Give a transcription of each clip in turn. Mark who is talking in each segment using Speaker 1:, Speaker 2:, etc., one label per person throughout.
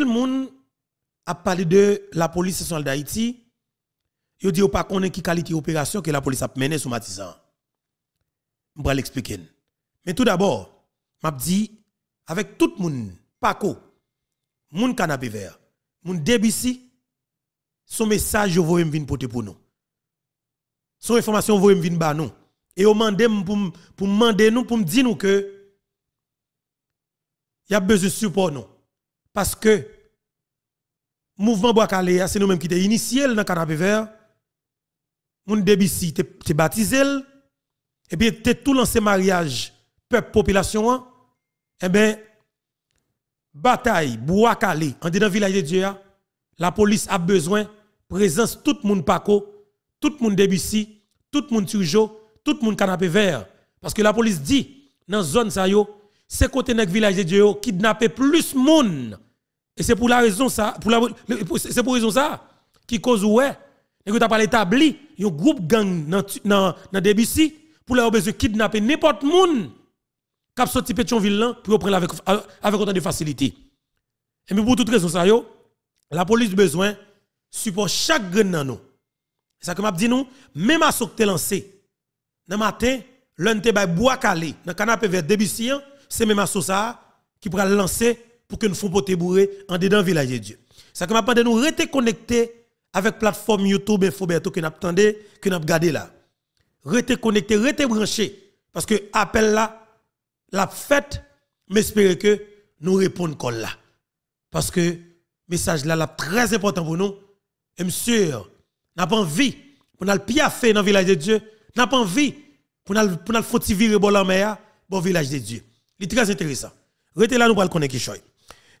Speaker 1: le monde a parlé de la police nationale d'Haïti. Yo dit pas connaît qui qualité opération que la police a mené sur Matizan. Je vais l'expliquer. Mais tout d'abord, m'a dit avec tout le monde, Paco, moun canapé vert, moun débissi, son message vous voyez venir porter pour nous. Son information vous voyez venir ba nous. Et vous demandez pour pour demander nous pour me dire nous que y a besoin de support nous. Parce que mouvement bois c'est nous-mêmes qui sommes initié dans le canapé vert. Mon débit t'es baptisé. Et eh puis, t'es tout lancé mariage, peuple, population. Hein. Eh bien, bataille, Bois-Calé, dit dans village de Dieu, hein. la police a besoin de présence tout le monde Paco, tout le monde Debussy, tout le monde Turjo, tout le monde Canapé Vert. Parce que la police dit, dans la zone ça c'est côté du village de Dieu, kidnapper plus de monde et c'est pour la raison ça, pour la, c'est pour raison ça qui cause ouais, et que t'as pas l'établi, un groupe gang dans dans dans DBC pour leur besoin kidnapper n'importe monde cap sorti Petionville là pour prendre avec avec autant de facilité. Et mais pour toute raison ça yo, la police besoin support chaque grain dans nous. C'est ça que m'a dit nous, même à ce que t'es lancé dans matin, l'un t'es bois calé dans canapé vers DBC, hein, c'est même à ça qui pourra lancer pour que nous fassions poter bourré en dedans village de Dieu. Ça que de nous rester connectés avec plateforme YouTube Infoberto que nous attendons, que nous gardé là. Rester connectés, rester branchés parce que appel là la fête mais que nous répondons comme là. Parce que message là, là très important pour nous. Et sûr, n'a pas envie pour nous pire dans le village de Dieu, n'a pas envie pour nous faire vivre virer bon mer, bon village de Dieu. C'est très intéressant. Restez là nous pas le choisit.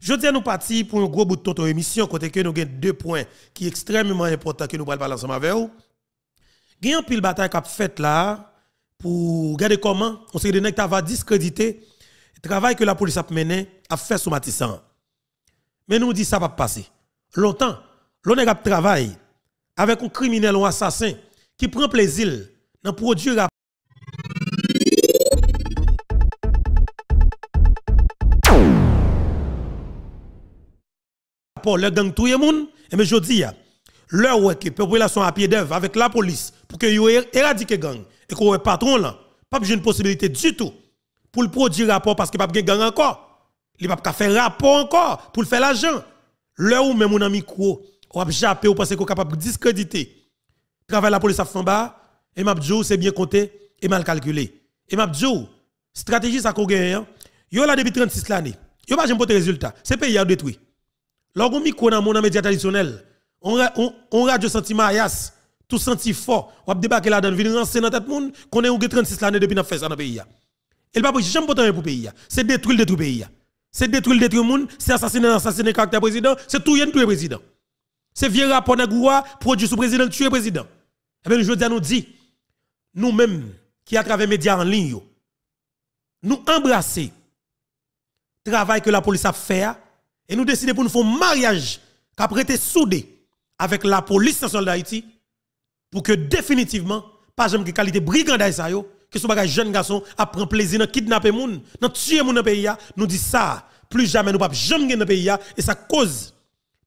Speaker 1: Je dis à nous partir pour un gros bout de toute émission, côté que nous avons deux points qui sont extrêmement importants que nous parlons ensemble avec vous. Il bataille qui a fait là pour regarder comment on s'est va discréditer le travail que la police a mené à faire sur Matissan. Mais nous dit ça va passer. Longtemps, l'on a travail avec un criminel ou un assassin qui prend plaisir dans produire rapport le gang tout eh le monde et mais je dis l'heure où que population à pied d'œuvre avec la police pour que yo éradiquer gang et qu'on patron là pas une possibilité du tout pour le produire rapport parce que pas gang encore il pas faire rapport encore pour faire l'argent l'heure où même mon ami micro ou a japper ou penser qu'on capable discréditer travail la police à fond bas et m'a c'est bien compté et mal calculé et m'a stratégie ça qu'on gagne hein. yo là depuis 36 l'année yo pas j'aime pas résultat c'est pays a détruit Lorsqu'on micro dans les médias traditionnels, on, on, on radio senti tout senti fort, on débarqué là dans venir renseigner dans tête monde, qu'on est 36 l'année depuis n'a fait ça dans pays Elle pas jamais pour pour pays C'est détruire détruire pays C'est détruire détruire monde, c'est assassiner assassiner caractère président, c'est tout le président. C'est vieux rapport Nagoua produit sous président tuer président. Et eh bien je nous dit nous-mêmes qui à travers médias en ligne nous embrasser travail que la police a fait et nous décidons de nous faire un mariage qui a été soudé avec la police nationale d'Haïti pour que définitivement, pas jamais qualité brigandage ça que ce bagage jeune garçon a pris plaisir dans kidnapper moun, dans tuer moun dans pays nous dit ça, plus jamais nous pas jamais dans pays et ça cause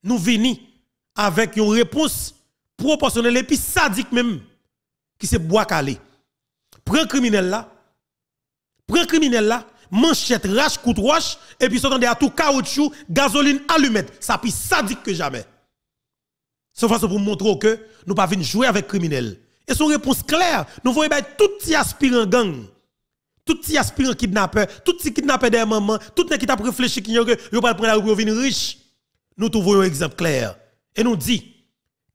Speaker 1: nous vini avec une réponse proportionnelle et puis sadique même qui se bois calé. un criminel là. Prends criminel là manchette, rache, coutroche, et puis s'entendait à tout caoutchouc, gasoline, allumette. Ça plus sadique que jamais. C'est façon pour montrer que nous pas venir jouer avec criminels. Et son réponse claire, nous voyons ben, tout petit aspirant gang, tout petit aspirant kidnapper, tout petit kidnapper des mamans, tout qui t'a réfléchi qui ne a pas prendre la riche. Nous trouvons un exemple clair. Et nous dit,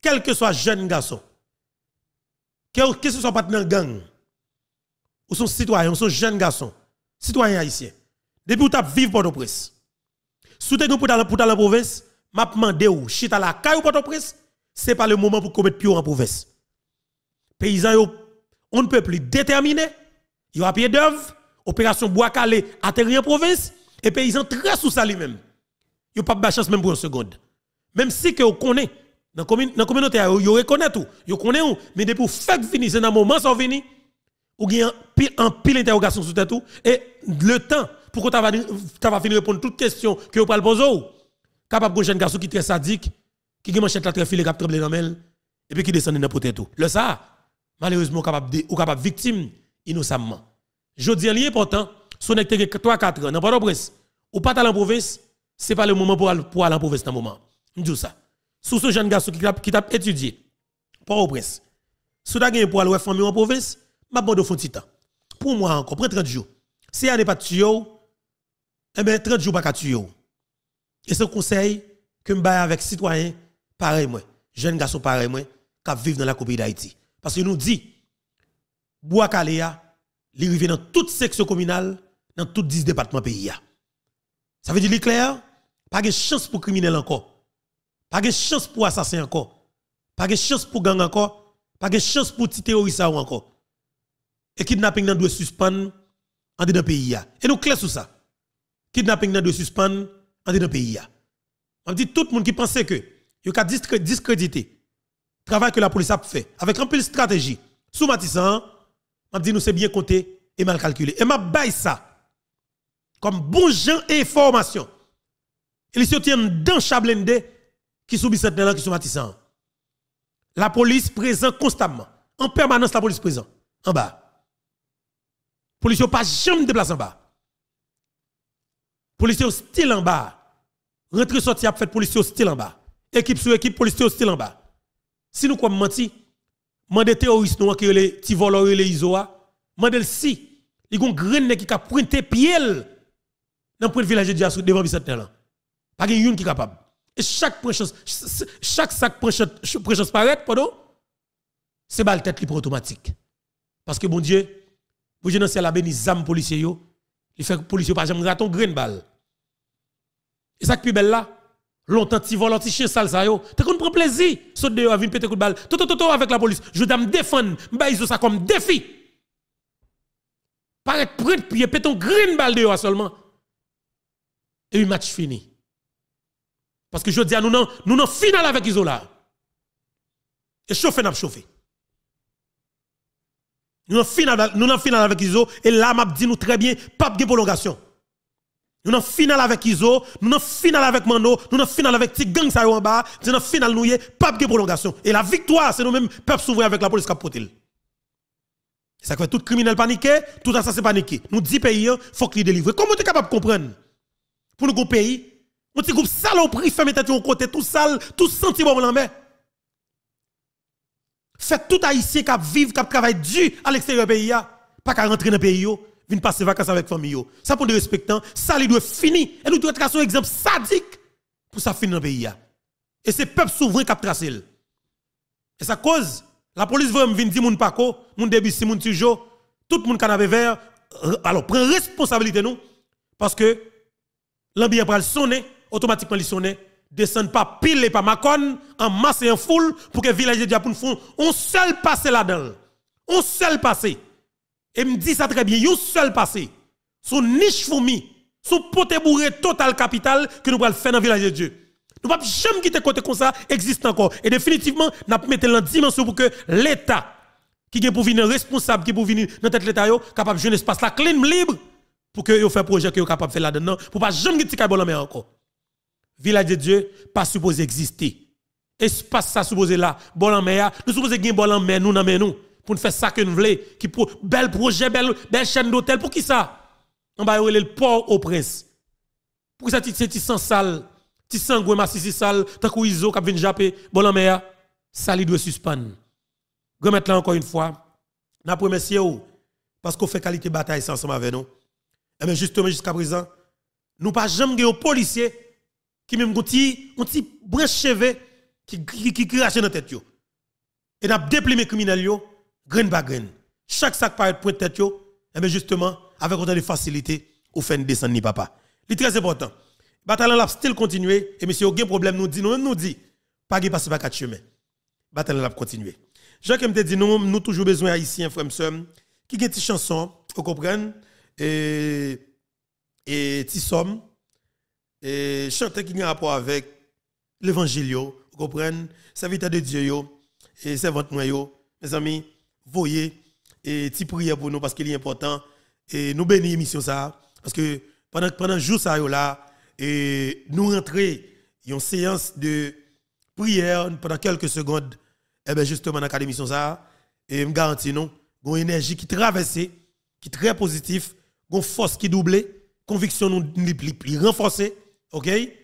Speaker 1: quel que soit jeune garçon, quel que soit partenaire gang, ou son citoyen, ou son jeune garçon, citoyens haïtiens, depuis que vous à Port-au-Prince, si vous pour la, la province, m'a de ou chita la caille ou Port-au-Prince, c'est pas le moment pour commettre pire en province. Paysans on ne peut plus déterminer, yo un pied d'œuvre, opération bois calé atterrir en province et paysans très sous ça lui-même. Yo pas de chance même pour une seconde. Même si vous connaissez dans la communauté, vous reconnaissez tout, connaît connaissez, mais depuis que vous faites venir, c'est dans le moment où vous venez, ou bien en pile interrogation sous tête et le temps pour que tu fini finir répondre toutes questions que vous pouvez poser capable de jeune garçon qui est très sadique qui a manchette la très et qui a tremblé dans elle et puis qui descend dans la tout le ça malheureusement capable de ou capable victime innocemment je dis un lien important son est 3 4 ans dans pas ou pas la province c'est pas le moment pour aller pour aller en province dans moment je dis ça sous ce jeune garçon qui t'a étudié pas au prince sous ta pour aller famille en province ma bande au fond de temps. Pour moi encore, près 30 jours. Si elle n'est pas tuée, eh bien 30 jours pas qu'à Et ce conseil que je avec citoyens, pareil moi, jeunes garçons pareil moi, qui vivent dans la copie d'Haïti. Parce qu'il nous dit, Bois Kalea, il arrive dans toute section communale, dans tous 10 départements pays. Ça veut dire clair, pas de chance pour criminels encore. Pas de chance pour assassins encore. Pas de chance pour gangs encore. Pas de chance pour les terroriste encore et kidnapping doit suspendre en dans pays et nous clairs sur ça kidnapping doit suspendre en dans pays on dit tout le monde qui pensait que yo ka discrédité travail que la police a fait avec un peu de stratégie sous Matissan dis dit nous c'est bien compté et mal calculé et m'a baille ça comme bon gens et information e ils se tiennent dans Chablende qui subit centenaire qui sont Matissan la police présente constamment en permanence la police présente en bas policiers pas jamais place en bas. Policiers style en bas. rentrer sortie a fait policiers style en bas. Équipe sur équipe policiers style en bas. Si nous quoi menti, mandé terroristes nous qui les ti les isoa, mandé si ils ont a qui cap pointé pied dans le village de Diasou devant bicentenaire là. Pas de qui capable. Et chaque chance, chaque sac prechance paraît, pardon, c'est balle tête libre automatique. Parce que bon Dieu, pour je sais la béni zam policier yo, il fait policier pas jamais raton grain balle. Et ça qui plus belle là, longtemps ti volant ti chien sale ça yo, t'as qu'on prend plaisir, saute dehors vinn péter coup de balle. Tout tout tout avec la police, je dame me défendre, bah, ont ça comme défi. Paraître prendre pied un grain balle dehors seulement. Et le match fini. Parce que je dis à nous non, nous non final avec Isola. Et chauffer n'a pas chauffé. Nous sommes en finale avec Iso et là m'a dit nous très bien pas de prolongation. Nous en finale avec Iso, nous en finale avec Mano, nous en finale avec Tigang gang en bas, nous en finale nous pas de prolongation et la victoire c'est nous mêmes peuple souverain avec la police capotel. Ça fait tout criminel paniqué, tout assassin paniqué. Nous disons pays, il hein, faut qu'il délivre. Comment tu es capable de comprendre Pour nous, pays, un petit groupe pris ferme tête, on côté, tout sale, tout sentiment en mer. C'est tout haïtien qui vit, qui travaille dur à l'extérieur du pays, pas qu'à rentrer dans le pays, venir passer vacances avec famille. Ça pour nous respectant, ça il doit finir. Et nous devons tracer un exemple sadique pour ça finir dans le pays. Et c'est le peuple souverain qui a tracé. Et ça cause, la police veut me dire mon Paco, mon Debussy, mon toujours tout le monde canapé vert. Alors, prenez responsabilité nous, parce que l'ambiance va sonner, automatiquement il sonner descendre pas pile et pas macon en masse et en foule pour que village de Diapoun font un seul passé là-dedans. Un seul passé. Et me dit ça très bien, un seul passé. Son niche fourmi, son poté bourré total capital que nous pouvons faire dans le village de Dieu. Nous ne pouvons jamais quitter côté comme ça existe encore. Et définitivement, nous pouvons mettre la dimension pour que l'État, qui est pour venir responsable, qui est pour venir dans tête l'État, capable de jouer un espace là, clean, libre, pour que vous un projet que vous capable de faire là-dedans, pour ne pas jamais quitter le encore village de Dieu, pas supposé exister. Espace ça supposé là, bon en mer, nous supposé gagner bon en mer, nous dans nous, pour nous faire ça que nous voulons, qui bel projet, belle, belle chaîne d'hôtel, pour qui ça? On va le port au prince. Pour que ça, c'est sans sale, sans-salle, masisi sale, tant qu'on iso, kap bon en mer, ça il doit suspendre. Remettre là encore une fois, n'a remercié oh. parce qu'on fait qualité bataille ensemble avec nous. Et eh bien justement, jusqu'à présent, nous pas jamais policiers qui même gonti gonti branche cheveux qui qui crache dans tête yo e et n'a déplimé criminel yo grain par grain chaque sac paraît point tête yo et ben justement avec autant de facilité ou fait descendre ni papa c'est très important bataille l'a still continuer et monsieur aucun problème nous dit nous nous dit pas passer par quatre chemins bataille l'a continuer Jacques me dit nous nous toujours besoin haïtiens frères qui ont des chanson, vous comprenez et et somme et chanter qui a rapport avec l'évangile, vous comprenez, serviteur de Dieu, et et votre moi, mes amis, voyez, et petit prière pour nous parce qu'il est important, et nous bénissons l'émission ça, parce que pendant, pendant jour ça, là, et nous rentrer, une séance de prière pendant quelques secondes, et eh bien justement dans l'émission ça, et me garantis nous, une énergie qui traverse, qui est très positive, une force qui une conviction nous renforcée, OK Eh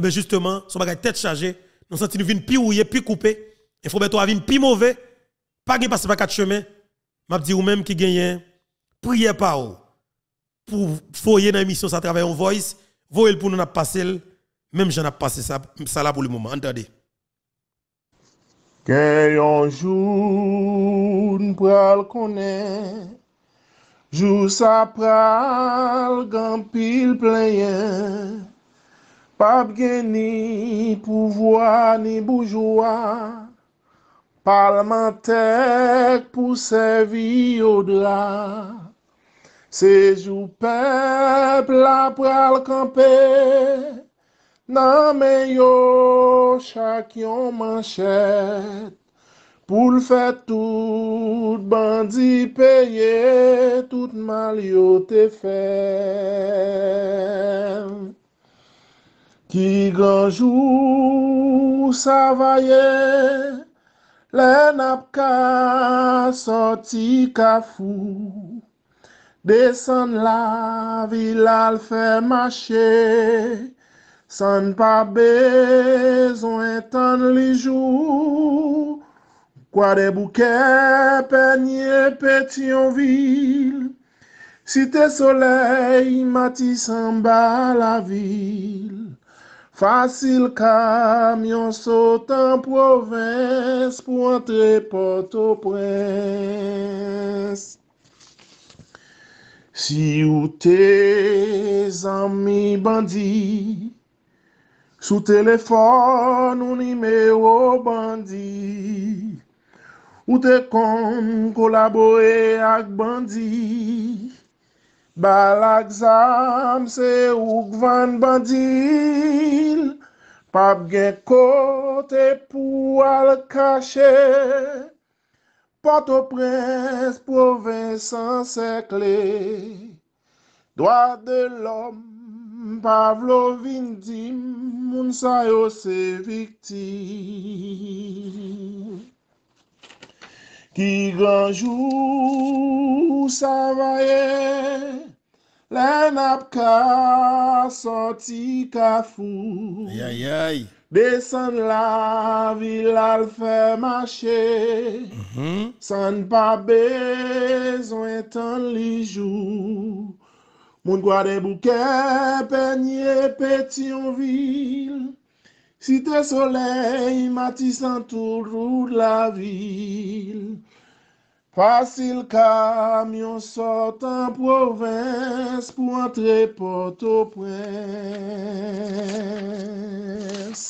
Speaker 1: bien, justement, son bagage tête chargée, nous sentons une vin pire rouillé, pire coupé. Il faut mettre vin pire mauvais. Pas de passer par quatre chemins. M'a dit ou même qui gagne priez pas. ou. Pour foyer dans l'émission, ça travaille en voice. Voyez pour nous passer. Même j'en ai passé ça, ça là pour le moment. Entendez.
Speaker 2: jour pral jou sa pral gampil pleyen, Pab geni pou vwa ni boujwa, Palman tek pou sevi yo dla, Sejou pep la pral kampe, Nan meyo chak yon manchet, Poul fè tout bandi peye, Tout mal yo te fèm. Ki ganjou sa vaye, Le napka soti kafou, Desan la vilal fè mache, San pa bezon etan li jou, Kwa de bouke pe nye peti an vil, Si te solei mati san ba la vil, Fasil kamyon sot an provins pou antre pot o prens. Si ou te zanmi bandi, Sou telefon ou nime ou bandi, Ou te kon kolabowe ak bandi, Balakzam se oukvan bandil, pap gen kote pou al kache, Pato prens pou Vincent se kle, Dwa de lom, Pavlovindim, moun sayo se vikti. Ki glanjou sa vaye, Le nap ka soti ka foun, Besan la mm-hmm. vil al fe mache, San pa bezon etan li joun, Moun gwa de bouke pe nye peti an vil, Si te soley mati san toujou la vil Fasil kamyon sot an provens Pou antre poto prens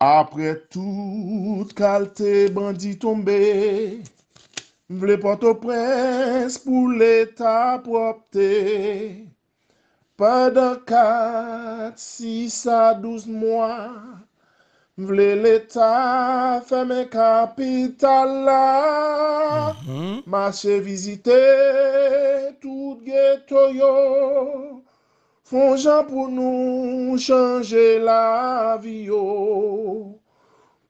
Speaker 2: Apre tout kalte bandi tombe Vle poto prens pou leta propte Pa dan kat, sis a douz mwa, vle leta fe me kapital la. Mhm. Ma che vizite tout geto yo, fonjan pou nou chanje la vi yo.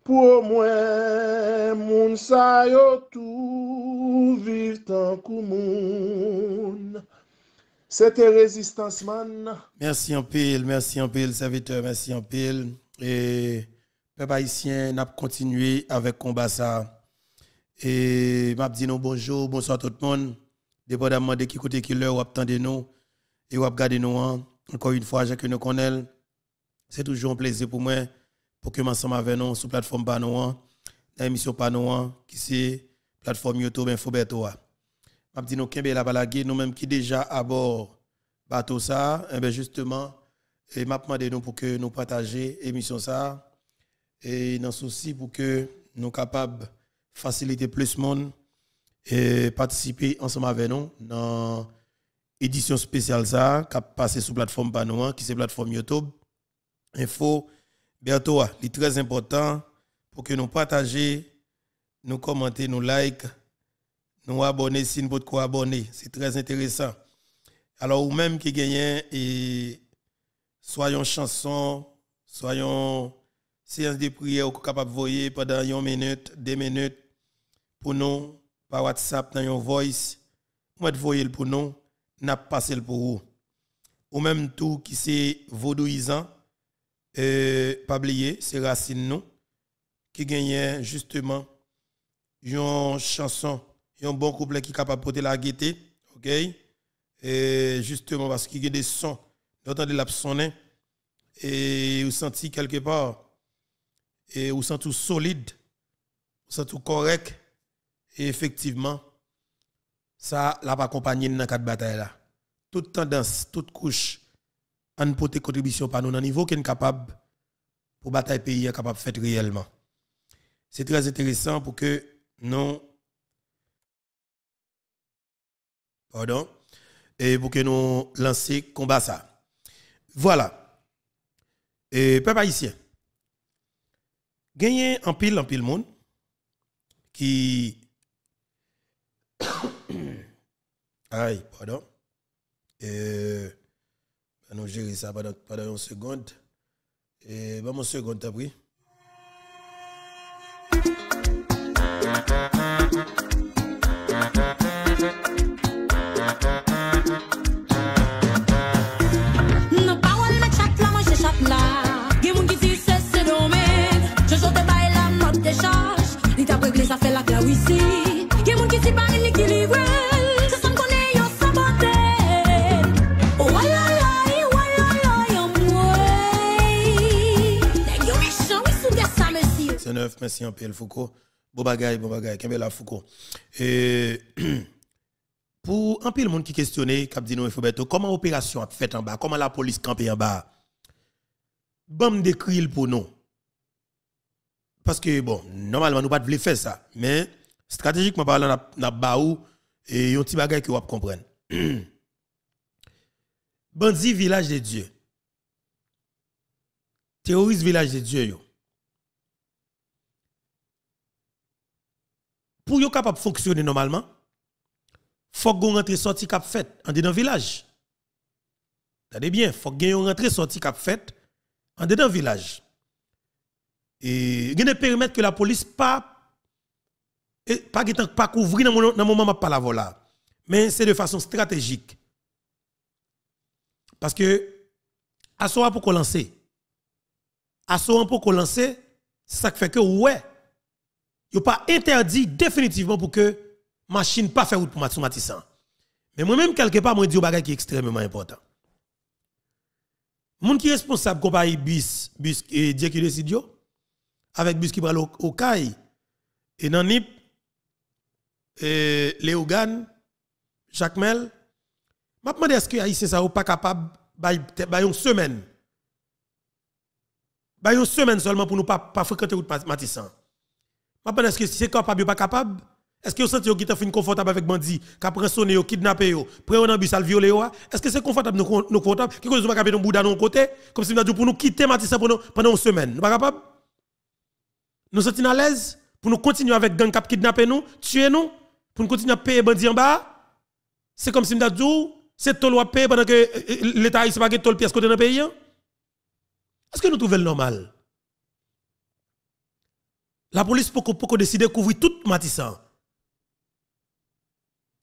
Speaker 2: Po mwen moun sayo tou, viv tan kou moun. C'était Résistance Man.
Speaker 1: Merci en pile, merci en pile, serviteur, merci en pile. Et peuple haïtien, n'a continué avec combat Et m'a dit bonjour, bonsoir tout le monde. Dépendamment de qui côté qui l'heure attendez nous et regardez nous hein. encore une fois que nous connaît. C'est toujours un plaisir pour moi pour que m'ensemble avec nous sur plateforme Panouan, hein. dans l'émission Panouan hein, qui c'est plateforme YouTube InfoBetoa dit nous kembe la nous sommes qui déjà à bord bateau ça eh ben justement et m'a demandé nous pour que nous partager émission ça et dans souci pour que nous capables faciliter plus monde et participer ensemble avec nous dans édition spéciale ça qui est passé sur plateforme Panoa qui c'est plateforme YouTube info bientôt c'est ah, très important pour que nous partager nous commenter nous like nous abonner si vous abonner. C'est très intéressant. Alors, ou même qui gagnez, et soyons chansons, soyons séance de prière, ou capable de voyer pendant une minute, deux minutes, pour nous, par WhatsApp, dans une voice, moi de voyer pour nous, n'a pas passé pour vous. Ou même tout qui c'est vaudouisant, euh, pas oublier, c'est racine nous, qui gagne justement une chanson y un bon couplet qui est capable de porter la gaieté. OK? Et justement, parce qu'il y a des sons, d'entendre la sonner, et vous sentez quelque part, et vous sentez tout solide, vous sentez tout correct, et effectivement, ça l'a accompagné dans quatre batailles là. Toute tendance, toute couche, en porter contribution par nous dans niveau qui est capable pour bataille pays capable de faire réellement. C'est très intéressant pour que nous pardon, et pour que nous le combat ça. Voilà. Et peuple haïtien, gagnez en pile en pile monde qui aïe pardon euh nous gérer ça pendant pendant une seconde et ben mon seconde t'as pris merci en PL Foucault. Bon bagaille, bon bagaille, quest la Foucault. Et pour un peu le monde qui questionnait, cap et nous, comment l'opération a fait en bas, comment la police campée en bas. Bon, de décrire pour nous. Parce que, bon, normalement, nous ne voulons pas faire ça. Mais, stratégiquement parlant, nous avons et un petit bagage que vous comprenez. Bandit village de Dieu. Terroriste village de Dieu, yo. pour yon capable fonctionner normalement, il faut qu'on rentre sorti cap fait en dedans village. Tade bien, il faut que rentre sorti cap fait en dedans village. Et il ne permettre que la police pas pas pas couvrir dans mon moment pas la voilà. Mais c'est de façon stratégique. Parce que Assoa pour qu'on lance. Assoa pour qu'on lancer, ça fait que ouais, yo pas interdit définitivement pour que machine pas fait route pour Matissan. Mais moi-même quelque part moi dis un bagage qui est extrêmement important. Moun qui est responsable compagnie bus bus et eh, Dieu qui décide avec bus qui va au CAI et dans NIP et eh, Léogan Jacques Mel m'a demandé est-ce que haïtien ça ou pas capable ba bah, une semaine ba une semaine seulement pour nous pas pas fréquenter route Matissan est-ce que c'est capable ou pas capable Est-ce que vous sentez que vous êtes confortable avec bandit, qui prend sonné, qui kidnappé, pris un bus, violer Est-ce que c'est confortable nous confortable Qui vous pas capable de bouda dans côté Comme si nous dit pour nous quitter Matissa pendant une semaine. Nous pas capable Nous sentons à l'aise pour nous continuer avec gang qui kidnapper nous, tuer nous, pour nous continuer à payer bandit en bas C'est comme si nous dit oh, c'est tout le pendant que euh, euh, l'État n'a pas de pièce côté dans le pays. Hein? Est-ce que nous trouvons normal la police peut décider de couvrir tout Matissan.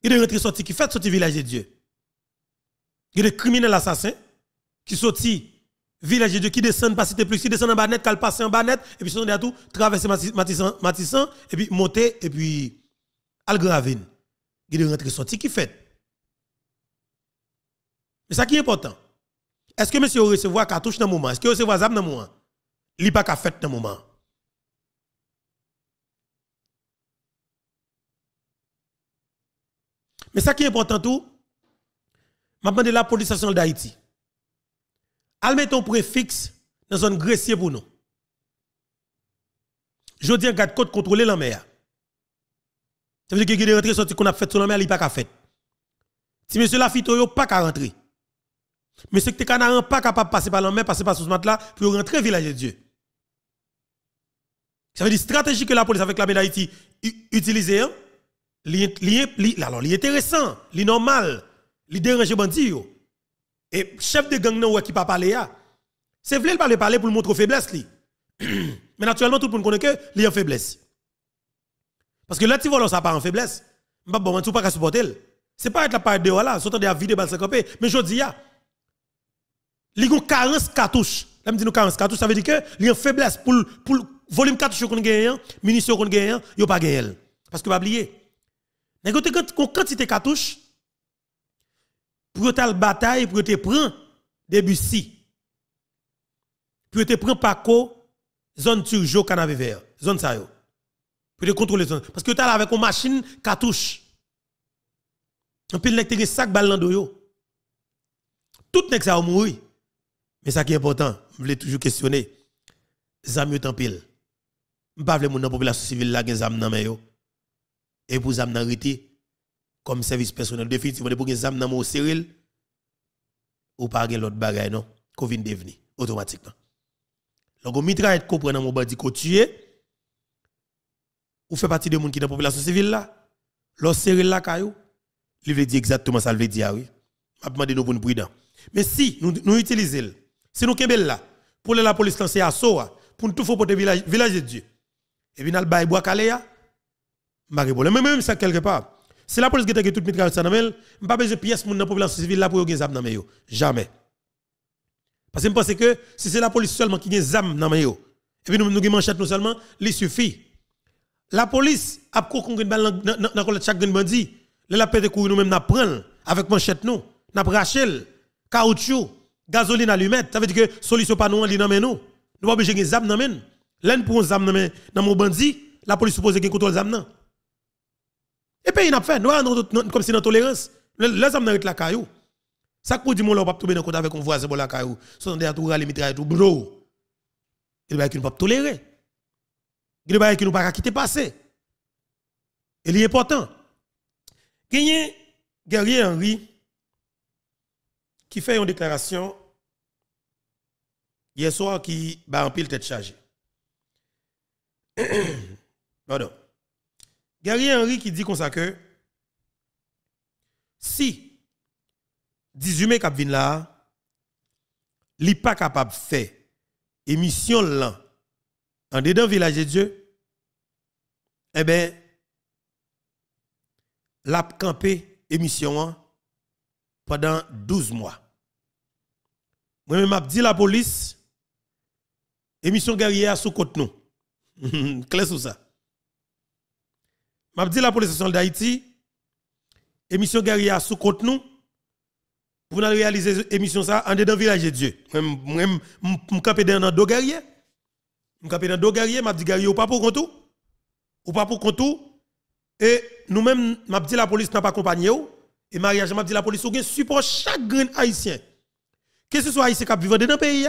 Speaker 1: Il est rentré sorti qui fait sorti village de Dieu. Il est criminel assassin, qui sorti village de Dieu qui descend, pas cité plus qui descend en banette net, qui passe en banette et puis sont tout traverser Matissan et puis monter et puis al gravine. Il est rentré sorti qui fait. Mais ça qui est important. Est-ce que monsieur recevoir cartouche dans le moment Est-ce que recevoir Zam dans le moment Il pas qu'à fait dans le moment. Mais ça qui est important tout, maintenant de la police nationale d'Haïti. Elle met un préfixe dans une grecée pour nous. Je dis un garde côte contrôler la Ça veut dire que les sur ce qu'on a fait sur il n'y a pas qu'à fait. Si monsieur n'y a pas qu'à rentrer. Monsieur que a pas qu'à passer par la passer par ce matin là pour rentrer village de Dieu. Ça veut dire stratégie que la police avec la mer d'Haïti utilise hein? li, li, li, alors, li intéressant, li normal, li dérange bandi yo. Et chef de gang nan qui pas parler ya. C'est vrai, il pas parler pour montrer faiblesse li.
Speaker 2: Mais
Speaker 1: naturellement, tout le monde connaît que li en faiblesse. Parce que là, tu vois, ça part en faiblesse. M'ba bon, tu pas supporter. supporter. C'est pas être la part de là, sont de vie de balle 50 mais je dis ya. Li gon 40 cartouches. Là me dit nous 40 cartouches, ça veut dire que li en faiblesse pour le volume cartouche qu'on gagne, munitions qu'on gagne, yo pas gagne. Parce que pas oublier quand kon quantité cartouche pour ta bataille pour te prendre Debussy. Pour te prendre Paco zone Turjo canavé vert, zone ça yo. Pour contrôler zone parce que tu avec une machine cartouche. tu pile nèg te sac balle dans yo. Tout nèg ça mourir. Mais ça qui est important, je voulais toujours questionner. Zam yo tant pile. veux pas que dans population civile la gen zam nan et pour zam arrêter comme service personnel définitivement pour que au ou pas l'autre bagaille non covid devenu automatiquement donc mitraillette mon tuer ou fait partie de monde qui dans population civile là l'autre sérieux là caillou il veut dire exactement ça il veut dire oui m'a demandé nous pour mais si nous nous utilisons si nous kembel là pour la police lancer assaut pour tout faut porter village village de Dieu et puis nous bois calé mais même ça, quelque part, c'est la police qui a tout le médical sanamel, je pas besoin de pièces pour la population civile là pour avoir des armes dans le Jamais. Parce que je pense que si c'est la police seulement qui a des armes dans le et puis nous avons manchette nous seulement, il suffit. La police a couru une balle dans le chaque bandit. La pété courir nous-mêmes, nous prenons avec manchette nous, nous rachel, caoutchouc, gasoline allumette. Ça veut dire que solution pas nous, est dans nous. Nous pas besoin de des armes dans le L'un pour un armes dans mon bandit, la police suppose qu'il contrôle les armes et puis il n'a fait, nous avons comme si dans tolérance. Là, ça me la caillou. Ça pour dire, mon pas tomber dans côté avec un voisin pour la caillou. Son des tour à tout bro. Il va qu'il pas tolérer. Il qui ne peut pas quitter passé. Il est important. Gagné Guerrier Henry qui fait une déclaration hier soir qui va en pile tête chargée. Pardon. Guerrier Henry qui dit comme ça que si 18 mai là, il n'est pas capable de faire émission là, en dedans village de Dieu, eh bien, l'a campé émission pendant 12 mois. Moi-même, m'a dit la police, émission guerrière sous côte nous. Clé ça m'a dit la police nationale d'Haïti, émission guerrière sous compte nous, pour nous réaliser émission ça en dedans village de Dieu. même même campe dans deux guerriers. Je capitaine dans deux guerriers, m'a dit guerrier ou pas pour contre, Ou pas pour contre. Et nous même m'a dit la police n'a pas accompagné ou. Et mariage, m'a dit la police, ou support chaque grain haïtien. Que ce soit haïtien qui vivent dans le pays,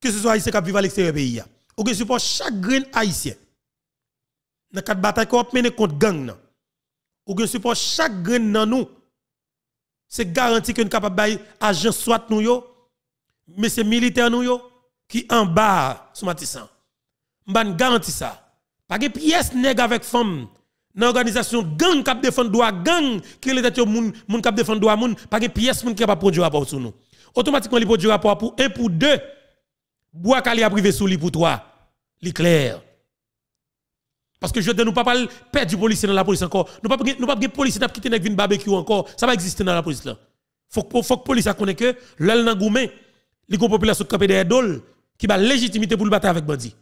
Speaker 1: que ce soit haïtien qui vivent à l'extérieur du pays. Ou support chaque grain haïtien dans quatre batailles qu'on mène contre gang ou que support chaque grain dans nous c'est garanti que est capable bail agent soit nous yo mais c'est militaire nous yo qui en bas sous matissan m'ban garanti ça Parce que pièce nèg avec femme dans l'organisation gang qui défend droit gang qui est tête moun moun qui défend droit moun pas de pièce moun qui capable produire rapport sur nous automatiquement il produit rapport pour 1 pour 2 bois kali a privé sous lui pour 3 li clair parce que je nous ne pouvons pas perdre du policier dans la police encore. Nous pas nous pas policier qui quitter une barbecue encore. Ça va exister dans la police là. Faut que la police a connaît que l'el nan goumé, les population qui ont dol qui va légitimité pour le battre avec bandit.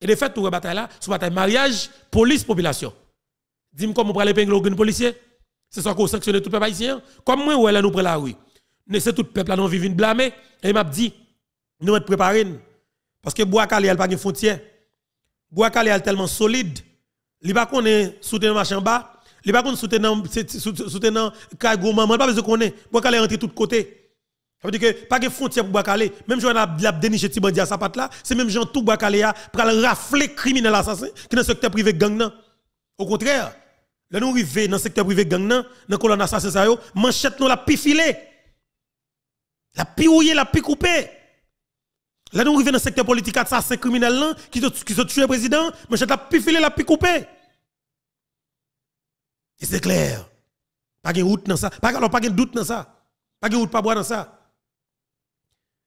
Speaker 1: Et de fait tout bataille là, sous bataille mariage, police population. Dis-moi comment on prend l'épingle au policier C'est ça qu'on sanctionne tout le peuple haïtien Comme moi ouais là nous prend la rue. Ne c'est tout le peuple là nous vivre une blâmer et m'a dit nous être préparés parce que bois elle pas de frontières bois calé est tellement solide, li pas konnen soutenir machin en bas, il pas connaît soutenir soutenir cargo maman, pas besoin konnen Bois calé rentre tout côté. Ça veut dire que pas de frontière pour bois même si on a la déniché à sa patte là, c'est même gens tout bois calé a pour rafler criminel assassin qui dans secteur privé gang nan. Au contraire, là nous arrivons dans secteur privé gang nan, dans colon assassin ça yo, manchette nous la pifilé. La pi la pi couper. Là, nous arrivons dans le secteur politique, ça, c'est criminel là, qui se tue le président, mais je t'ai pu filer, la plus couper. Et c'est clair. Pas de route dans ça. Pas de doute dans ça. Pas de route, pas boire dans ça.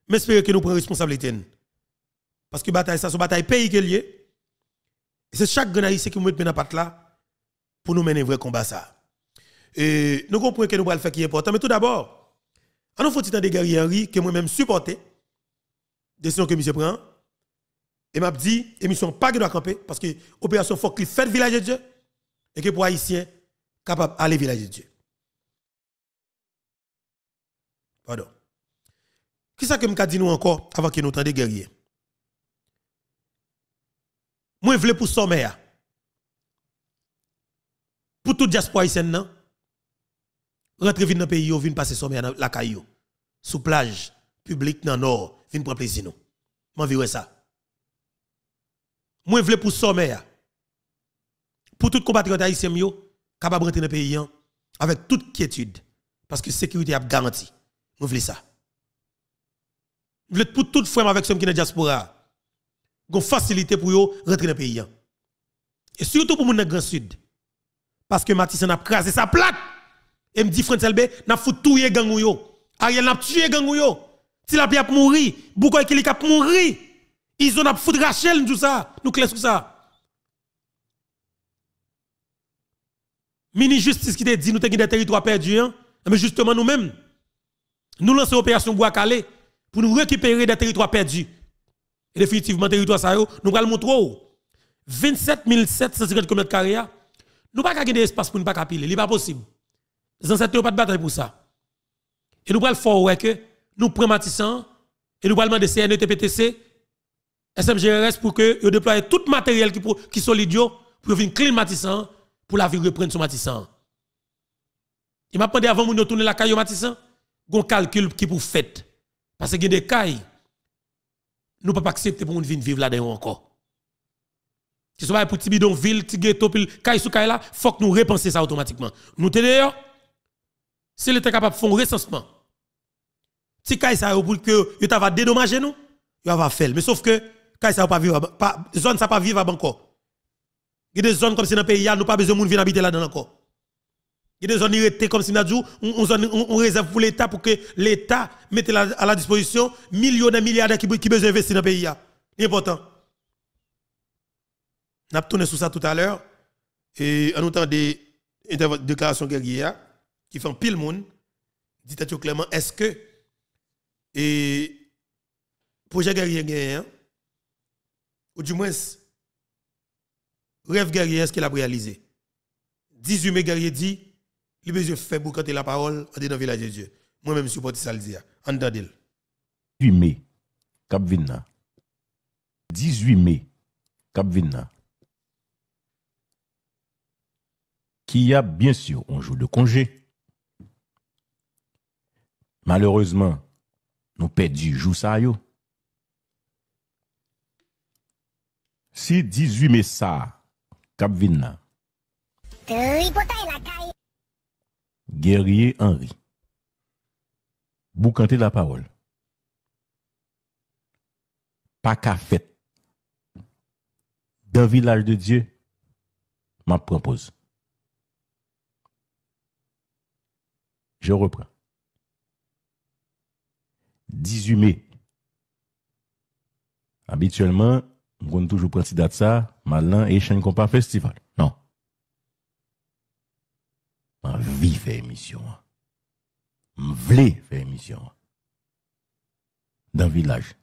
Speaker 1: Mais espérons que nous prenons responsabilité. Parce que bataille, ça, c'est bataille pays qui est Et C'est chaque Ganaïsien qui nous met dans la là pour nous mener un vrai combat ça. Et nous comprenons que nous le faire qui est important. Mais tout d'abord, nous faut-il des guerriers qui que moi-même supporter décision que monsieur prend, et m'a dit, émission pas que doit camper, parce que l'opération faut qu'il fait village de Dieu, et que pour Haïtiens, capable d'aller village de Dieu. Pardon. Qui ce que me dit nous encore avant que nous entendions guerrier? Moi, je voulais pour sommet. Pour tout diaspora haïtienne, rentrer dans le pays, venir passer sommet dans la caillou, sous plage publique dans le nord vin prendre plaisir nous. Moi veux ça. Moi voulais pour sommet pour tout compatriote haïtien yo capable rentrer dans pays hein, avec toute quiétude parce que sécurité a garantie. Moi vle ça. Vle pour tout frère avec ceux qui dans diaspora. Gon facilité pour yo rentrer dans pays hein. Et surtout pour moun dans grand sud. Parce que Matisse a crasé sa plaque. Et me dit Franck n'a foutu tout gang ou yo. Ariel n'a tué gang yo. Si la piap mourir, pourquoi qu'il cap mourir? Ils ont foutre Rachel tout ça, nous clés tout ça. Mini justice qui te dit nous avons des territoires perdus hein? ah, mais justement nous-mêmes nous lançons l'opération bois calais pour nous récupérer des territoires perdus. Et définitivement territoire ça nous allons montrer 27 750 km2 nous pas de espace pour ne pas Ce n'est pas possible. Les ancêtres n'ont pas de bataille pour ça. Et nous allons faire que nous prenons Matissan et nous parlons de CNETPTC, SMGRS pour que nous déployons tout matériel qui, est qui solide pour venir clean pour la vie reprendre sur Matissan. Il m'a demandé avant de tourner la caille Matissan, un calcul qui pour fait. Parce que des cailles, nous ne pouvons pas accepter pour nous vivre là-dedans encore. Si ce n'est pour petit bidonville, petit ghetto, pile caille sous caille là, il faut que nous repensions ça automatiquement. Nous, d'ailleurs, si l'État capable de faire un recensement, si eu pour que yo va dédommager nous, yo va faire. Mais sauf que Kaysa pas vivre pas zone ça pas vivre encore. Il y a des zones comme si dans le pays, nous pas besoin de venir habiter là-dedans encore. Il y a des zones comme si nous avons on, réserve pour l'État pour que l'État mette à la disposition millions et milliards qui, qui besoin investir dans le pays. C'est important. Nous avons tourné sur ça tout à l'heure. Et en entendant des déclarations guerrières qui font pile monde, dites-vous clairement, est-ce que et projet guerrier gagné, hein? ou du moins, rêve guerrier, est-ce qu'il a réalisé 18 mai guerrier dit, le besoin fait pour la parole, on est dans le village de Dieu. Moi-même, je supporte ça, le dire. Entendez-le. 18 mai, Cap 18 mai, Cap Qui a bien sûr un jour de congé. Malheureusement, Nou pè di jou sa yo. Si 18 mes sa, kab vin nan. Gerye Henry. Bou kante la parol. Pa ka fèt. Da vilaj de Diyo, man propouz. Je repren. 18 mai. Habituellement, on toujours prendre cette date ça, maintenant et chaîne compas festival. Non. Ma vie fait émission. Je voulais faire émission. Dans le village.